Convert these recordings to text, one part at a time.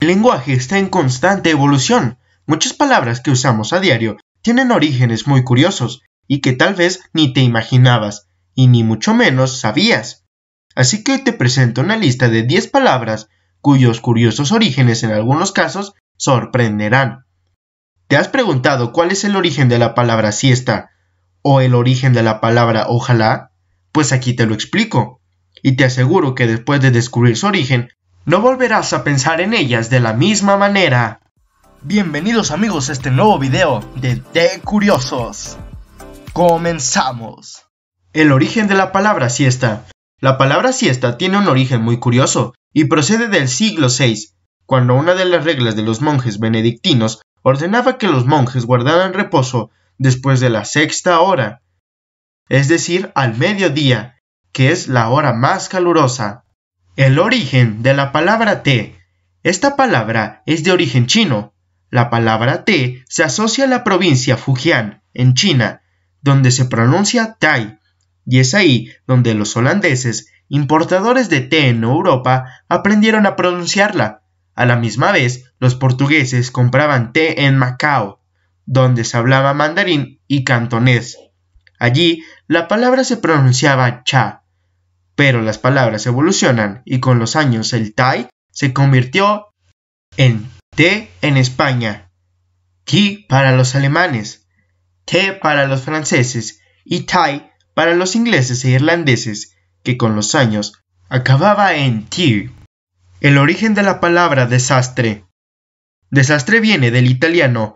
El lenguaje está en constante evolución. Muchas palabras que usamos a diario tienen orígenes muy curiosos y que tal vez ni te imaginabas y ni mucho menos sabías. Así que hoy te presento una lista de 10 palabras cuyos curiosos orígenes en algunos casos sorprenderán. ¿Te has preguntado cuál es el origen de la palabra siesta o el origen de la palabra ojalá? Pues aquí te lo explico. Y te aseguro que después de descubrir su origen no volverás a pensar en ellas de la misma manera. Bienvenidos amigos a este nuevo video de De Curiosos. Comenzamos. El origen de la palabra siesta. La palabra siesta tiene un origen muy curioso y procede del siglo VI, cuando una de las reglas de los monjes benedictinos ordenaba que los monjes guardaran reposo después de la sexta hora, es decir, al mediodía, que es la hora más calurosa. El origen de la palabra té. Esta palabra es de origen chino. La palabra té se asocia a la provincia Fujian, en China, donde se pronuncia tai, y es ahí donde los holandeses, importadores de té en Europa, aprendieron a pronunciarla. A la misma vez, los portugueses compraban té en Macao, donde se hablaba mandarín y cantonés. Allí, la palabra se pronunciaba cha, pero las palabras evolucionan y con los años el TAI se convirtió en Te en España, ti para los alemanes, T para los franceses y tai para los ingleses e irlandeses, que con los años acababa en ti. El origen de la palabra desastre. Desastre viene del italiano,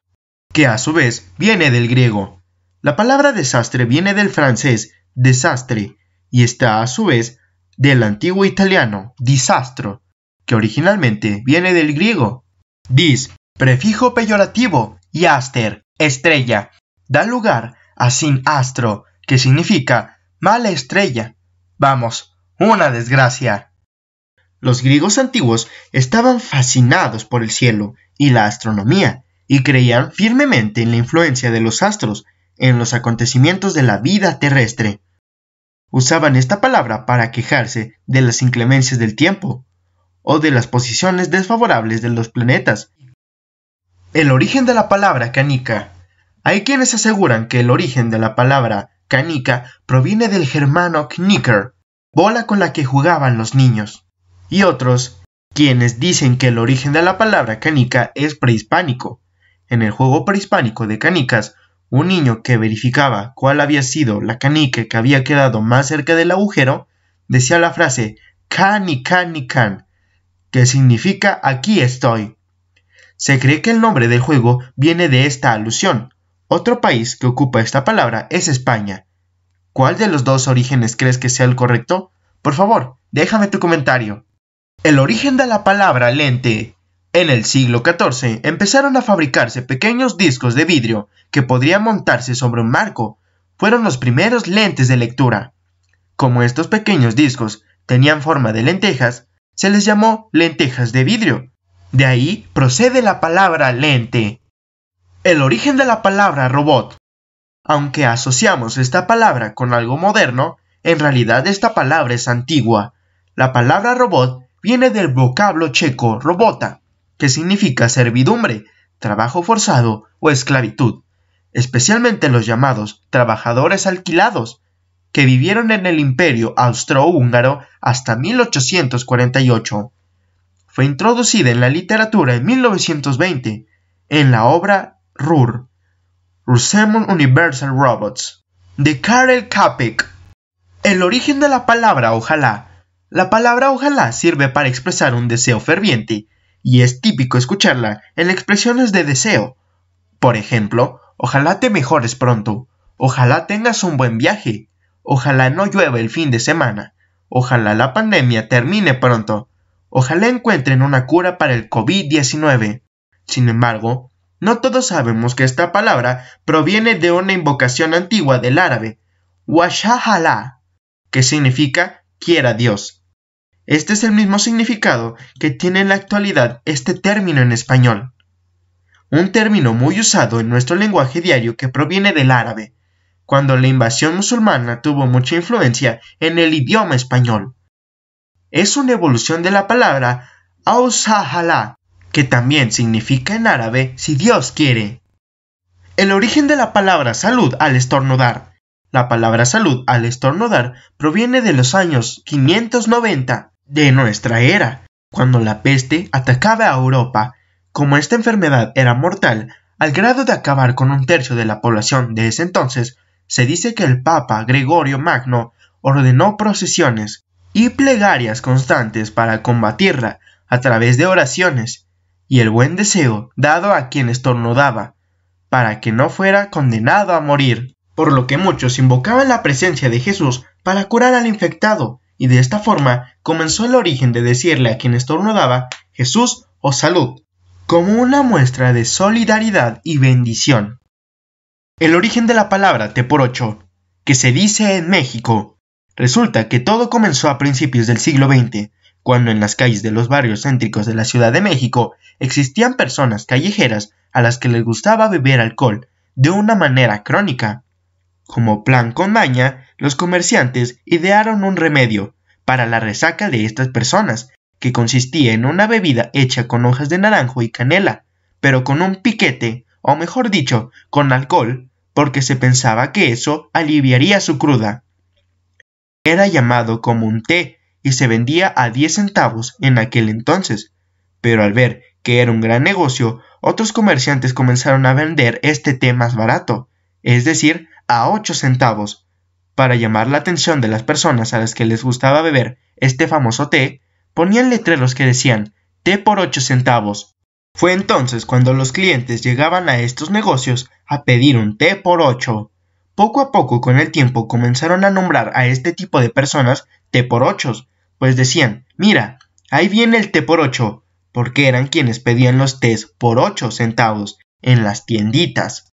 que a su vez viene del griego. La palabra desastre viene del francés desastre, y está a su vez del antiguo italiano disastro, que originalmente viene del griego. Dis, prefijo peyorativo, y aster, estrella, da lugar a sin astro, que significa mala estrella. Vamos, una desgracia. Los griegos antiguos estaban fascinados por el cielo y la astronomía, y creían firmemente en la influencia de los astros en los acontecimientos de la vida terrestre usaban esta palabra para quejarse de las inclemencias del tiempo o de las posiciones desfavorables de los planetas. El origen de la palabra canica. Hay quienes aseguran que el origen de la palabra canica proviene del germano knicker, bola con la que jugaban los niños, y otros quienes dicen que el origen de la palabra canica es prehispánico. En el juego prehispánico de canicas un niño que verificaba cuál había sido la canique que había quedado más cerca del agujero decía la frase cani cani can, que significa aquí estoy. Se cree que el nombre del juego viene de esta alusión. Otro país que ocupa esta palabra es España. ¿Cuál de los dos orígenes crees que sea el correcto? Por favor, déjame tu comentario. El origen de la palabra lente en el siglo XIV empezaron a fabricarse pequeños discos de vidrio que podrían montarse sobre un marco. Fueron los primeros lentes de lectura. Como estos pequeños discos tenían forma de lentejas, se les llamó lentejas de vidrio. De ahí procede la palabra lente. El origen de la palabra robot. Aunque asociamos esta palabra con algo moderno, en realidad esta palabra es antigua. La palabra robot viene del vocablo checo robota, que significa servidumbre, trabajo forzado o esclavitud, especialmente los llamados trabajadores alquilados, que vivieron en el imperio austrohúngaro hasta 1848. Fue introducida en la literatura en 1920, en la obra RUR, Rusemon Universal Robots, de Karel Kapek. El origen de la palabra ojalá. La palabra ojalá sirve para expresar un deseo ferviente, y es típico escucharla en expresiones de deseo. Por ejemplo, ojalá te mejores pronto, ojalá tengas un buen viaje, ojalá no llueva el fin de semana, ojalá la pandemia termine pronto, ojalá encuentren una cura para el COVID-19. Sin embargo, no todos sabemos que esta palabra proviene de una invocación antigua del árabe, washahala, que significa quiera Dios, este es el mismo significado que tiene en la actualidad este término en español. Un término muy usado en nuestro lenguaje diario que proviene del árabe, cuando la invasión musulmana tuvo mucha influencia en el idioma español. Es una evolución de la palabra ausahala, que también significa en árabe si Dios quiere. El origen de la palabra salud al estornudar. La palabra salud al estornudar proviene de los años 590 de nuestra era, cuando la peste atacaba a Europa. Como esta enfermedad era mortal, al grado de acabar con un tercio de la población de ese entonces, se dice que el Papa Gregorio Magno ordenó procesiones y plegarias constantes para combatirla a través de oraciones y el buen deseo dado a quien estornudaba, para que no fuera condenado a morir, por lo que muchos invocaban la presencia de Jesús para curar al infectado, y de esta forma comenzó el origen de decirle a quien estornudaba Jesús o oh salud, como una muestra de solidaridad y bendición. El origen de la palabra por ocho que se dice en México, resulta que todo comenzó a principios del siglo XX, cuando en las calles de los barrios céntricos de la Ciudad de México existían personas callejeras a las que les gustaba beber alcohol de una manera crónica, como plan con maña los comerciantes idearon un remedio para la resaca de estas personas, que consistía en una bebida hecha con hojas de naranjo y canela, pero con un piquete, o mejor dicho, con alcohol, porque se pensaba que eso aliviaría su cruda. Era llamado como un té y se vendía a 10 centavos en aquel entonces, pero al ver que era un gran negocio, otros comerciantes comenzaron a vender este té más barato, es decir, a 8 centavos, para llamar la atención de las personas a las que les gustaba beber este famoso té, ponían letreros que decían té por 8 centavos. Fue entonces cuando los clientes llegaban a estos negocios a pedir un té por 8. Poco a poco con el tiempo comenzaron a nombrar a este tipo de personas té por 8, pues decían, mira, ahí viene el té por ocho, porque eran quienes pedían los tés por 8 centavos en las tienditas.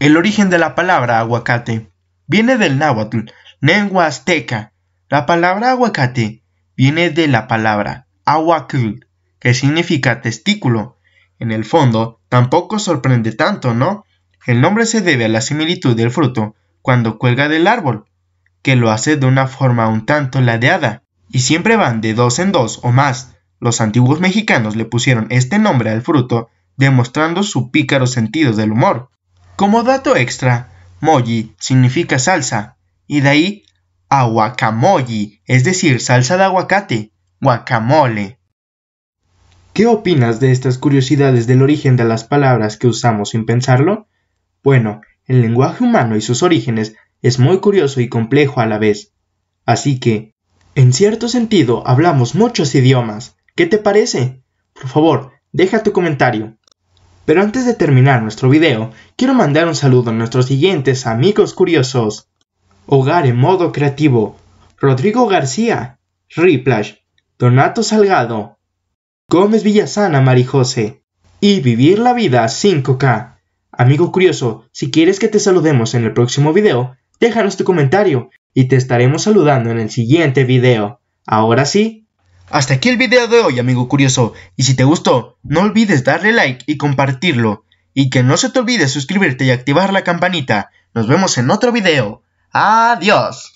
El origen de la palabra aguacate viene del náhuatl, lengua azteca. La palabra aguacate viene de la palabra aguacl, que significa testículo. En el fondo, tampoco sorprende tanto, ¿no? El nombre se debe a la similitud del fruto cuando cuelga del árbol, que lo hace de una forma un tanto ladeada, y siempre van de dos en dos o más. Los antiguos mexicanos le pusieron este nombre al fruto, demostrando su pícaro sentido del humor. Como dato extra, Moji significa salsa, y de ahí a es decir, salsa de aguacate, guacamole. ¿Qué opinas de estas curiosidades del origen de las palabras que usamos sin pensarlo? Bueno, el lenguaje humano y sus orígenes es muy curioso y complejo a la vez. Así que, en cierto sentido, hablamos muchos idiomas. ¿Qué te parece? Por favor, deja tu comentario. Pero antes de terminar nuestro video, quiero mandar un saludo a nuestros siguientes amigos curiosos. Hogar en modo creativo. Rodrigo García. Riplash. Donato Salgado. Gómez Villasana Marijose. Y Vivir la Vida 5K. Amigo curioso, si quieres que te saludemos en el próximo video, déjanos tu comentario y te estaremos saludando en el siguiente video. Ahora sí, hasta aquí el video de hoy, amigo curioso, y si te gustó, no olvides darle like y compartirlo, y que no se te olvide suscribirte y activar la campanita. Nos vemos en otro video. Adiós.